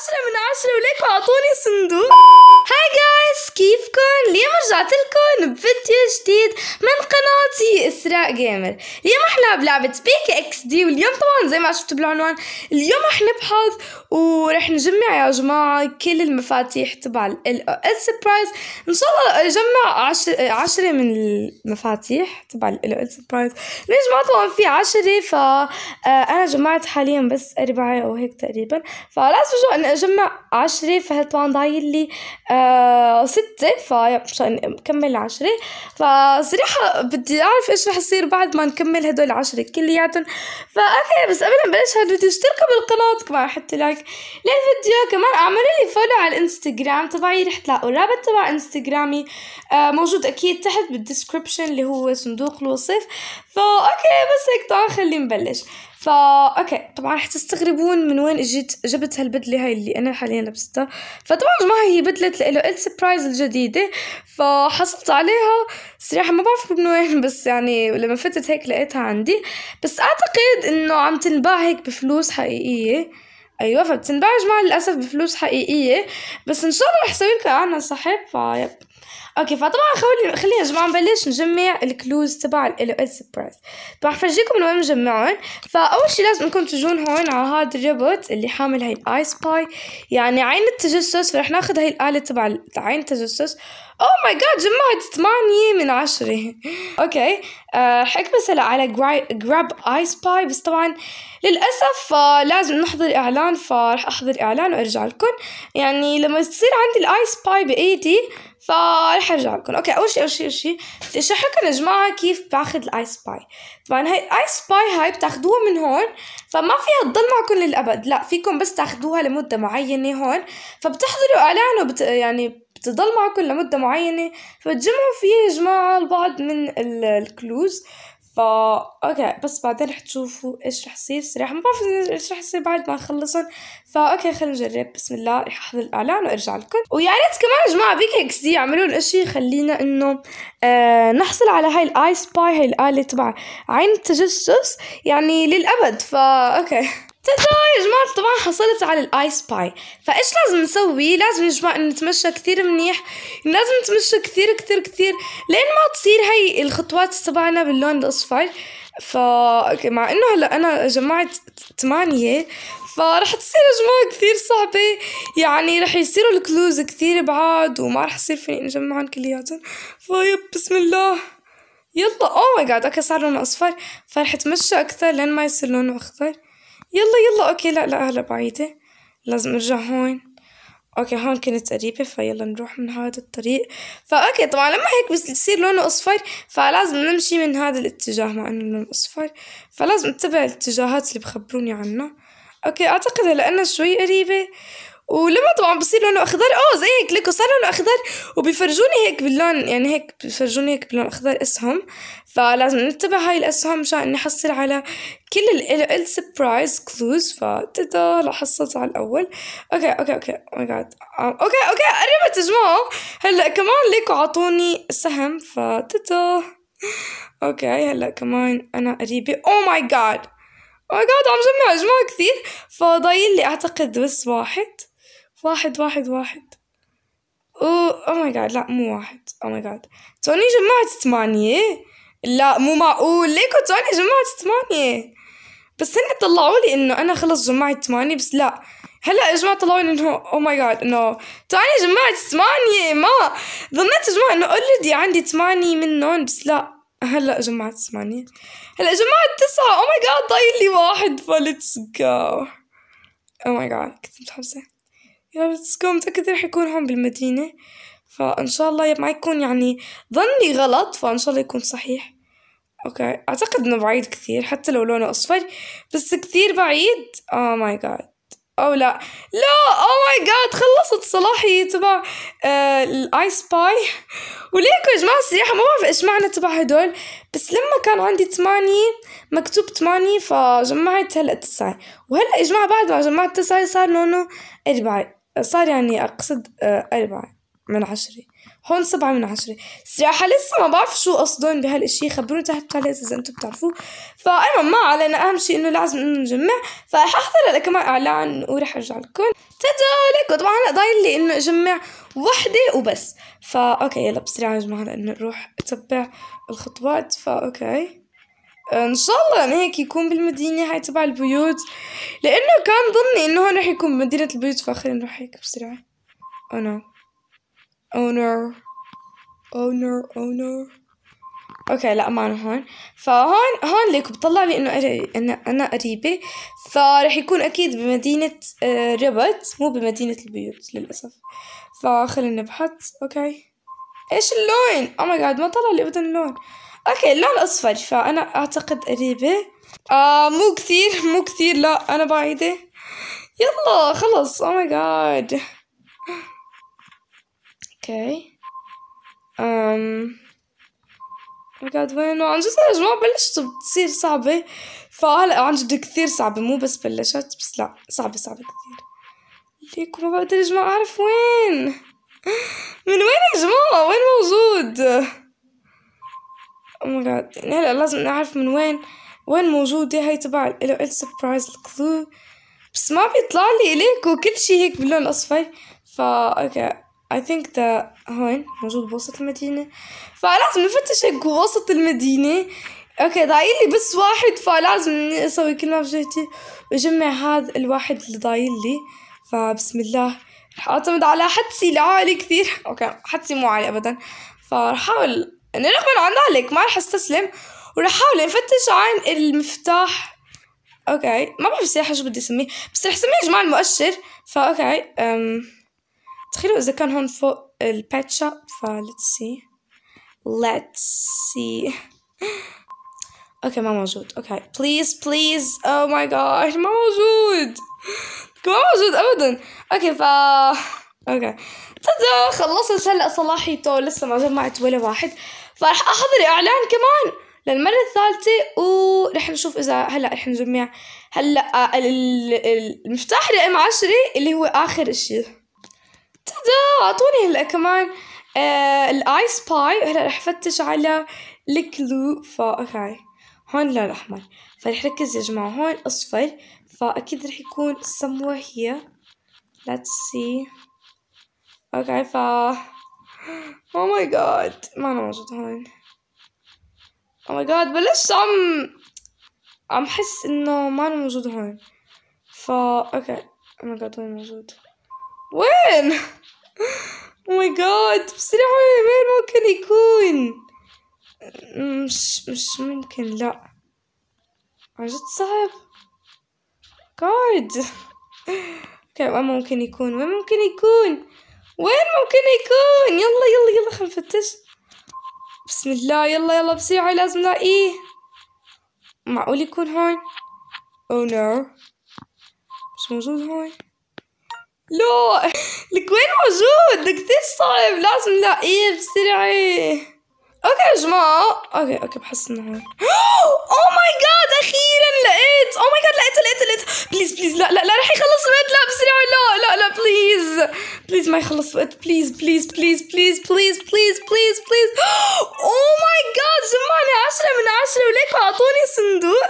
Ashram and Ashram like Pathon is Sindhu. Hi guys! كيفكن اليوم رجعت لكم بفيديو جديد من قناتي اسراء جيمر اليوم احنا بلعبة بيك اكس دي واليوم طبعا زي ما شفتوا بالعنوان اليوم رح نبحث ورح نجمع يا جماعة كل المفاتيح تبع ال او اس سبرايز ان شاء الله اجمع عشر عشرة من المفاتيح تبع ال او اس سبرايز ليش ما طبعا في عشرة آه، انا جمعت حاليا بس اربعة او هيك تقريبا فلازم اجمع عشرة فهل طبعا ضايل لي أه ستة فمشان نكمل عشرة فصراحة بدي أعرف إيش رح يصير بعد ما نكمل هدول العشرة كلياتهم فأوكي بس قبل ما نبلش هالفيديو اشتركوا بالقناة كمان حطوا لايك للفيديو كمان اعملوا لي فولو على الانستغرام تبعي رح تلاقوا الرابط تبع انستغرامي آه، موجود أكيد تحت بالديسكربشن اللي هو صندوق الوصف فأوكي بس هيك تعال خلينا نبلش فا اوكي طبعا رح تستغربون من وين اجيت جبت هالبدله هاي اللي انا حاليا لبستها فطبعا جماعه هي بدله ال السبرايز الجديده فحصلت عليها صراحه ما بعرف من وين بس يعني لما فتت هيك لقيتها عندي بس اعتقد انه عم تنباع هيك بفلوس حقيقيه ايوه فبتنباع جماعه للاسف بفلوس حقيقيه بس ان شاء الله رح اسوي لكم عنها صحيح فيب اوكي فطبعا خلينا خلينا يا جماعه نبلش نجمع الكلوز تبع ال اس برايس راح افرجيكم من وين مجمعهم فاول شيء لازم انكم تجون هون على هذا الروبوت اللي حامل هاي الاي سباي يعني عين التجسس فرح ناخذ هاي الاله تبع عين التجسس اوه ماي جاد جمعت 8 من عشرة اوكي رح آه، بس اكبس هلا على جراب اي سباي بس طبعا للاسف آه، لازم نحضر اعلان فرح احضر اعلان وارجع لكم يعني لما تصير عندي الاي سباي بايدي فرح ارجع لكم اوكي اول شيء اول شيء اول شيء بدي اشرح لكم يا جماعه كيف باخذ الايس باي طبعا هاي الايس باي هاي بتاخذوها من هون فما فيها تضل معكم للابد لا فيكم بس تاخذوها لمده معينه هون فبتحضروا اعلان وبت يعني بتضل معكم لمده معينه فبتجمعوا فيه يا جماعه البعض من الكلوز فا اوكي بس بعدين رح تشوفوا ايش رح يصير صراحه ما بعرف ايش رح يصير بعد ما اخلصهم فا اوكي خلينا نجرب بسم الله رح احضر الاعلان وارجع لكم ويا ريت كمان يا جماعه بيك اكس دي يعملوا لنا شيء يخلينا انه آه نحصل على هاي الاي سباي هاي الاله تبع عين التجسس يعني للابد فا اوكي تتراي يا جماعة طبعا حصلت على الايس باي فايش لازم نسوي لازم يا جماعة نتمشى كثير منيح لازم نتمشى كثير كثير كثير لين ما تصير هاي الخطوات تبعنا باللون الاصفر فمع انه هلا انا جمعت ثمانية فرح تصير يا جماعة كثير صعبة يعني رح يصيروا الكلوز كثير بعاد وما رح يصير فيني نجمعهم كلياتهم فيب بسم الله يلا اوه ماي جاد اوكي صار لونه اصفر فرح اتمشى اكثر لين ما يصير لونه اخضر يلا يلا أوكي لا لا هلا بعيدة لازم أرجع هون اوكي هون كنت قريبة فيلا نروح من هذا الطريق فاوكي طبعا لما هيك بصير لونه اصفر فلازم نمشي من هذا الاتجاه مع انه لونه اصفر فلازم اتبع الاتجاهات اللي بخبروني عنها اوكي اعتقد هلا انا شوي قريبة ولما طبعا بصير لونه اخضر اه زي هيك لكو صار لونه اخضر وبيفرجوني هيك باللون يعني هيك بيفرجوني هيك باللون اخضر اسهم فلازم نتبع هاي الاسهم مشان نحصل على كل ال ال سبرايز كلوز فتتا لحصلت على الاول اوكي اوكي اوكي ماي oh آه، جاد اوكي اوكي قربت يا جماعه هلا كمان ليكو عطوني سهم فتتا اوكي هلا كمان انا قريبه او ماي جاد ماي جاد عم جمع اجماع كثير فضايل لي اعتقد بس واحد واحد واحد واحد او ماي oh جاد لا مو واحد او ماي جاد توني جمعت ثمانية لا مو معقول ليكو توني جمعت ثمانية بس هن طلعوا لي انه انا خلص جمعت ثمانية بس لا هلا يا جماعه طلعوا لي انه او ماي جاد انه توني جمعت ثمانية ما ظنيت يا جماعه انه اوريدي عندي ثمانية منهم بس لا هلا جمعت ثمانية هلا جمعت تسعة او ماي جاد ضايل لي واحد فليتس جو او ماي جاد كنت متحمسة يا ليتس متأكدة رح يكون هون بالمدينة فإن شاء الله ما يكون يعني ظني غلط فإن شاء الله يكون صحيح أوكي أعتقد إنه بعيد كثير حتى لو لونه أصفر بس كثير بعيد أو ماي جاد أو لا لا أو ماي جاد خلصت صلاحية تبع آه الآي سباي وليكو يا جماعة السياحة ما بعرف إيش معنى تبع هدول بس لما كان عندي ثمانية مكتوب ثمانية فجمعت هلأ تسعة وهلأ يا جماعة بعد ما جمعت تسعة صار لونه أربعة صار يعني أقصد آه، أربعة من عشرة هون سبعة من عشرة صراحة لسه ما بعرف شو قصدهم بهالاشي خبروني تحت التعليق إذا أنتم بتعرفوه فأنا ما علينا أهم شيء إنه لازم إنه نجمع فرح أحضر كمان إعلان ورح أرجع لكم تدا لكم طبعا هلا ضايل لي إنه أجمع وحدة وبس فأوكي يلا بسرعة يا جماعة لأنه نروح أتبع الخطوات فأوكي آه، ان شاء الله يعني هيك يكون بالمدينه هاي تبع البيوت لانه كان ظني انه هون رح يكون مدينه البيوت فخلينا نروح هيك بسرعه او نو اونر اونر اونر اوكي لا معنا هون فهون هون ليك بطلع لي انه انا انا قريبه فرح يكون اكيد بمدينه آه، ربط مو بمدينه البيوت للاسف فخلينا نبحث اوكي ايش اللون او ماي جاد ما طلع لي ابدا اللون اوكي اللون اصفر فانا اعتقد قريبة آه مو كثير مو كثير لا انا بعيدة يلا خلص او ماي جاد اوكي ام ماي جاد وين عن جد يا جماعة بلشت بتصير صعبة فهلا عن جد كثير صعبة مو بس بلشت بس لا صعبة صعبة كثير ليك ما بقدر يا جماعة اعرف وين من وين يا جماعة وين موجود my god يعني هلا لازم نعرف من وين وين موجودة هاي تبع ال surprise الكلو بس ما بيطلع لي اليك وكل شي هيك باللون الاصفر فا اوكي اي ثينك ذا هون موجود بوسط المدينة فلازم نفتش هيك بوسط المدينة اوكي ضايل لي بس واحد فلازم اسوي كل ما بجهتي واجمع هذا الواحد اللي ضايل لي فبسم الله رح اعتمد على حدسي العالي كثير اوكي حدسي مو عالي ابدا فرح احاول نروح من عن ذلك ما رح استسلم ورح حاول نفتش عن المفتاح اوكي ما بعرف صراحة شو بدي اسميه بس رح اسميه يا جماعة المؤشر فا اوكي أم... تخيلوا اذا كان هون فوق الباتشا شوب فا let's see let's see اوكي ما موجود اوكي بليز بليز او ماي جاد ما موجود ما موجود ابدا اوكي فا اوكي تدا خلصت هلا صلاحيته لسه ما جمعت ولا واحد فرح احضر اعلان كمان للمرة الثالثة ورح نشوف إذا هلا رح نجمع هلا المفتاح رقم عشرة اللي هو آخر إشي تدا أعطوني هلا كمان آه باي هلا رح فتش على الكلو هاي هون لون أحمر فرح ركز يا جماعة هون أصفر فأكيد رح يكون سموه هي let's see okay فا او ماي جاد ما انا موجود هون او ماي جاد بلش عم عم حس انه ما انا موجود هون فا اوكي او ماي جاد وين موجود وين او ماي جاد بسرعة وين ممكن يكون مش مش ممكن لا عن جد صعب جاد اوكي وين ممكن يكون وين ممكن يكون وين ممكن يكون يلا يلا يلا خل نفتش بسم الله يلا يلا بسرعة لازم نلاقيه معقول يكون هون او oh نو no. مش موجود هون لا لك وين موجود كثير صعب لازم نلاقيه بسرعة اوكي يا جماعه اوكي اوكي بحس انه اوه ماي جاد اخيرا لقيت اوه ماي جاد لقيت لقيت لقيت بليز بليز لا لا لا رح يخلص الوقت لا بسرعه لا لا لا بليز بليز ما يخلص وقت بليز بليز بليز بليز بليز بليز بليز بليز اوه ماي جاد جمعني 10 من 10 وليكوا اعطوني صندوق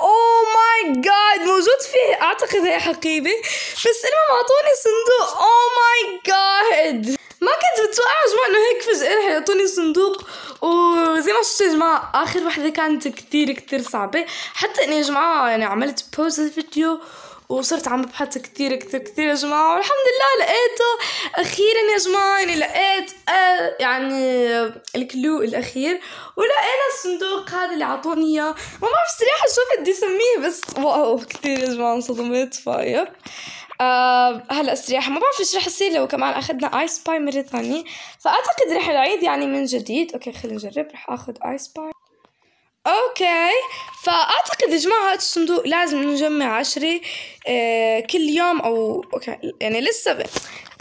اوه ماي جاد موجود فيه اعتقد هي حقيبه بس المهم اعطوني صندوق اوه ماي جاد ما كنت متوقعه جماعه انه هيك فجاه رح يعطوني صندوق وزي ما شفتوا يا جماعه اخر وحده كانت كثير كثير صعبه حتى اني يا جماعه يعني عملت بوز الفيديو وصرت عم ببحث كثير كثير كثير يا جماعه والحمد لله لقيته اخيرا يا جماعه يعني لقيت آه، يعني الكلو الاخير ولقينا الصندوق هذا اللي عطوني اياه ما بعرف صراحه شو بدي اسميه بس واو كثير يا جماعه انصدمت فاير آه، هلا استريح ما بعرف ايش رح يصير لو كمان اخذنا ايس باي مره ثانيه فاعتقد رح العيد يعني من جديد اوكي خلينا نجرب رح اخذ ايس باي اوكي فاعتقد يا جماعه هذا الصندوق لازم نجمع عشرة آه، كل يوم او اوكي يعني لسه ب...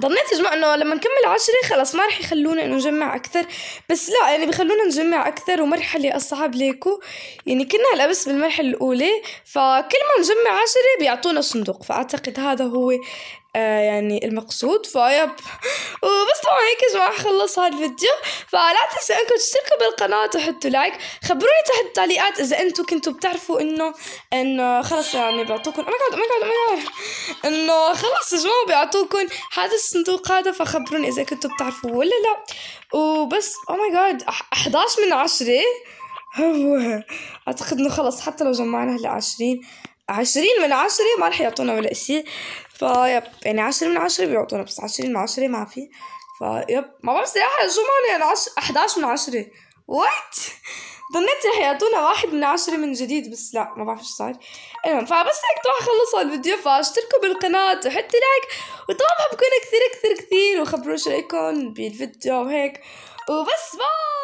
ظنيت يا جماعه انه لما نكمل عشرة خلص ما رح يخلونا انه نجمع اكثر بس لا يعني بخلونا نجمع اكثر ومرحله اصعب ليكو يعني كنا هلا بس بالمرحله الاولى فكل ما نجمع عشرة بيعطونا صندوق فاعتقد هذا هو آه، يعني المقصود فايب وبس طبعا هيك يا جماعة خلص الفيديو فلا تنسوا انكم تشتركوا بالقناة وتحطوا لايك خبروني تحت التعليقات اذا انتم كنتوا بتعرفوا انه انه خلص يعني بيعطوكم انا قاعد انا قاعد انه خلص يا جماعة بيعطوكم هذا الصندوق هذا فخبروني اذا كنتوا بتعرفوا ولا لا وبس او ماي جاد 11 من 10 هو اعتقد انه خلص حتى لو جمعنا هلا 20 عشرين من عشرة ما رح يعطونا ولا شيء فيب يعني عشرة من عشرة بيعطونا بس عشرة من عشرة ما في فيب ما بعرف صراحة شو معنى عش... 11 من عشرة وات ظنيت رح يعطونا واحد من عشرة من جديد بس لا ما بعرف شو صار المهم فبس هيك طبعا خلص الفيديو فاشتركوا بالقناة وحطوا لايك وطبعا بحبكم كثير كثير كثير وخبروا شو رايكم بالفيديو وهيك وبس باي